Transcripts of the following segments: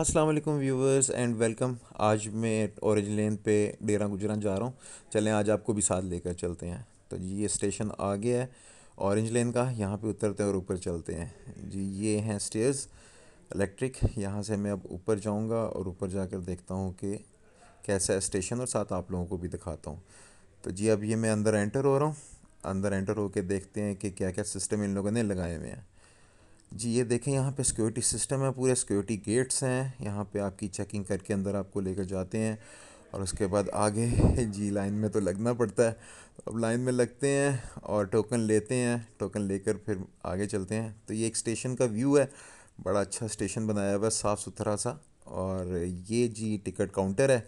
अस्सलाम वालेकुम viewers and welcome आज मैं औरज लेन पे डेरा गुजरा जा रहा हूँ चलें आज आपको भी साथ लेकर चलते हैं तो जी ये स्टेशन आ गया है औरेंज लेन का यहाँ पे उतरते हैं और ऊपर चलते हैं जी ये हैं स्टेयर्स इलेक्ट्रिक यहाँ से मैं अब ऊपर जाऊँगा और ऊपर जाकर देखता हूँ कि कैसा है स्टेशन और साथ आप लोगों को भी दिखाता हूँ तो जी अब ये मैं अंदर एंटर हो रहा हूँ अंदर एंटर होकर देखते हैं कि क्या क्या सिस्टम इन लोगों ने लगाए हुए हैं जी ये देखें यहाँ पे सिक्योरिटी सिस्टम है पूरे सिक्योरिटी गेट्स हैं यहाँ पे आपकी चेकिंग करके अंदर आपको लेकर जाते हैं और उसके बाद आगे जी लाइन में तो लगना पड़ता है तो अब लाइन में लगते हैं और टोकन लेते हैं टोकन लेकर फिर आगे चलते हैं तो ये एक स्टेशन का व्यू है बड़ा अच्छा स्टेशन बनाया हुआ है साफ़ सुथरा सा और ये जी टिकट काउंटर है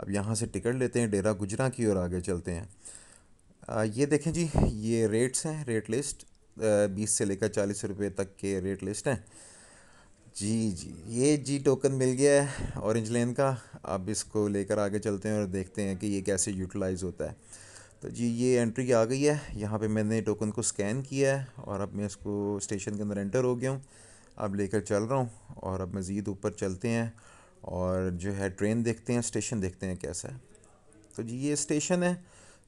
अब यहाँ से टिकट लेते हैं डेरा गुजरा की ओर आगे चलते हैं आ, ये देखें जी ये रेट्स हैं रेट लिस्ट बीस से लेकर चालीस रुपये तक के रेट लिस्ट हैं जी जी ये जी टोकन मिल गया है ऑरेंज लेन का अब इसको लेकर आगे चलते हैं और देखते हैं कि ये कैसे यूटिलाइज़ होता है तो जी ये एंट्री आ गई है यहाँ पे मैंने टोकन को स्कैन किया है और अब मैं इसको स्टेशन के अंदर एंटर हो गया हूँ अब लेकर चल रहा हूँ और अब मज़ीद ऊपर चलते हैं और जो है ट्रेन देखते हैं स्टेशन देखते हैं कैसा है तो जी ये स्टेशन है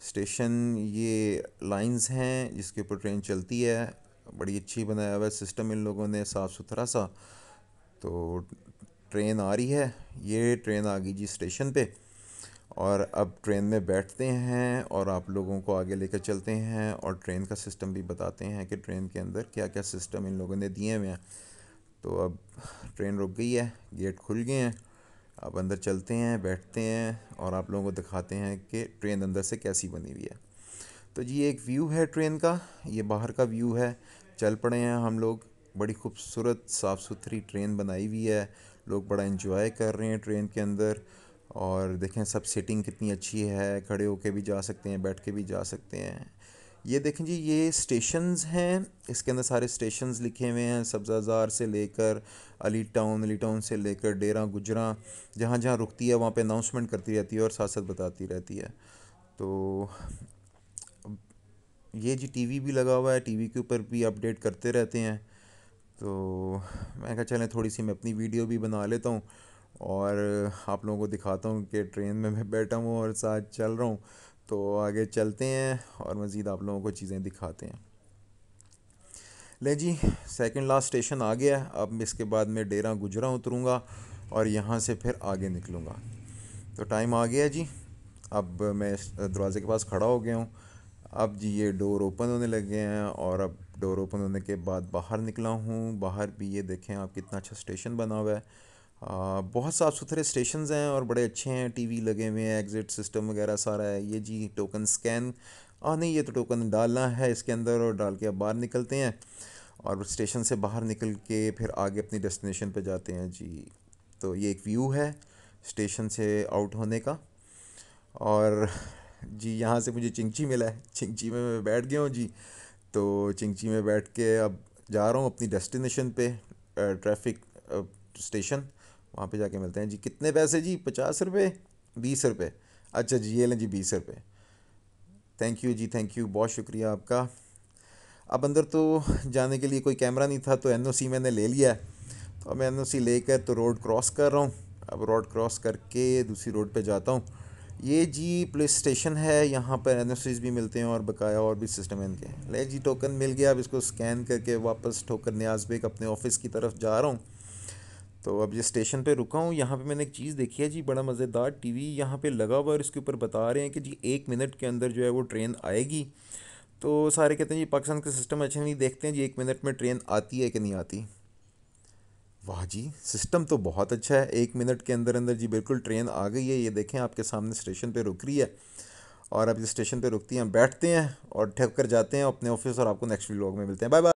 स्टेशन ये लाइंस हैं जिसके ऊपर ट्रेन चलती है बड़ी अच्छी बनाया हुआ है सिस्टम इन लोगों ने साफ़ सुथरा सा तो ट्रेन आ रही है ये ट्रेन आ गई जी स्टेशन पे और अब ट्रेन में बैठते हैं और आप लोगों को आगे लेकर चलते हैं और ट्रेन का सिस्टम भी बताते हैं कि ट्रेन के अंदर क्या क्या सिस्टम इन लोगों ने दिए हुए हैं तो अब ट्रेन रुक गई है गेट खुल गए हैं आप अंदर चलते हैं बैठते हैं और आप लोगों को दिखाते हैं कि ट्रेन अंदर से कैसी बनी हुई है तो ये एक व्यू है ट्रेन का ये बाहर का व्यू है चल पड़े हैं हम लोग बड़ी खूबसूरत साफ़ सुथरी ट्रेन बनाई हुई है लोग बड़ा इन्जॉय कर रहे हैं ट्रेन के अंदर और देखें सब सीटिंग कितनी अच्छी है खड़े होके भी जा सकते हैं बैठ के भी जा सकते हैं ये देखें जी ये स्टेशंस हैं इसके अंदर सारे स्टेशंस लिखे हुए हैं सब्ज़ाजार से लेकर अली टाउन अली टाउन से लेकर डेरा गुजरा जहाँ जहाँ रुकती है वहाँ पे अनाउंसमेंट करती रहती है और साथ साथ बताती रहती है तो ये जी टीवी भी लगा हुआ है टीवी के ऊपर भी अपडेट करते रहते हैं तो मैं कहा चलें थोड़ी सी मैं अपनी वीडियो भी बना लेता हूँ और आप लोगों को दिखाता हूँ कि ट्रेन में मैं बैठा हूँ और साथ चल रहा हूँ तो आगे चलते हैं और मज़ीद आप लोगों को चीज़ें दिखाते हैं ले जी सेकंड लास्ट स्टेशन आ गया अब इसके बाद मैं डेरा गुजरा उतरूँगा और यहाँ से फिर आगे निकलूँगा तो टाइम आ गया जी अब मैं दरवाज़े के पास खड़ा हो गया हूँ अब जी ये डोर ओपन होने लगे हैं और अब डोर ओपन होने के बाद बाहर निकला हूँ बाहर भी ये देखें आप कितना अच्छा स्टेशन बना हुआ है बहुत साफ़ सुथरे स्टेशन हैं और बड़े अच्छे हैं टीवी लगे हुए हैं एग्ज़िट सिस्टम वगैरह सारा है ये जी टोकन स्कैन आ नहीं ये तो टोकन डालना है इसके अंदर और डाल के अब बाहर निकलते हैं और स्टेशन से बाहर निकल के फिर आगे अपनी डेस्टिनेशन पे जाते हैं जी तो ये एक व्यू है स्टेशन से आउट होने का और जी यहाँ से मुझे चिंगची मिला है चिंगची में मैं बैठ गया हूँ जी तो चिंगची में बैठ के अब जा रहा हूँ अपनी डेस्टिनेशन पे ट्रैफिक स्टेशन वहाँ पे जाके मिलते हैं जी कितने पैसे जी पचास रुपये बीस रुपये अच्छा जी ये लें जी बीस रुपये थैंक यू जी थैंक यू बहुत शुक्रिया आपका अब अंदर तो जाने के लिए कोई कैमरा नहीं था तो एन मैंने ले लिया है तो मैं एन लेकर तो रोड क्रॉस कर रहा हूँ अब रोड क्रॉस करके दूसरी रोड पर जाता हूँ ये जी पुलिस स्टेशन है यहाँ पर एन भी मिलते हैं और बकाया और भी सिस्टम है इनके ले जी टोकन मिल गया अब इसको स्कैन करके वापस ठोकर न्याज बेग अपने ऑफिस की तरफ जा रहा हूँ तो अब ये स्टेशन पे रुका हूँ यहाँ पे मैंने एक चीज़ देखी है जी बड़ा मज़ेदार टीवी यहाँ पर लगा हुआ है और इसके ऊपर बता रहे हैं कि जी एक मिनट के अंदर जो है वो ट्रेन आएगी तो सारे कहते हैं जी पाकिस्तान का सिस्टम अच्छा नहीं देखते हैं जी एक मिनट में ट्रेन आती है कि नहीं आती वाह जी सिस्टम तो बहुत अच्छा है एक मिनट के अंदर अंदर जी बिल्कुल ट्रेन आ गई है ये देखें आपके सामने स्टेशन पर रुक रही है और अब जिस स्टेशन पर रुकती हैं बैठते हैं और ठप कर जाते हैं अपने ऑफिस और आपको नेक्स्ट व्लॉग में मिलते हैं बाय बाय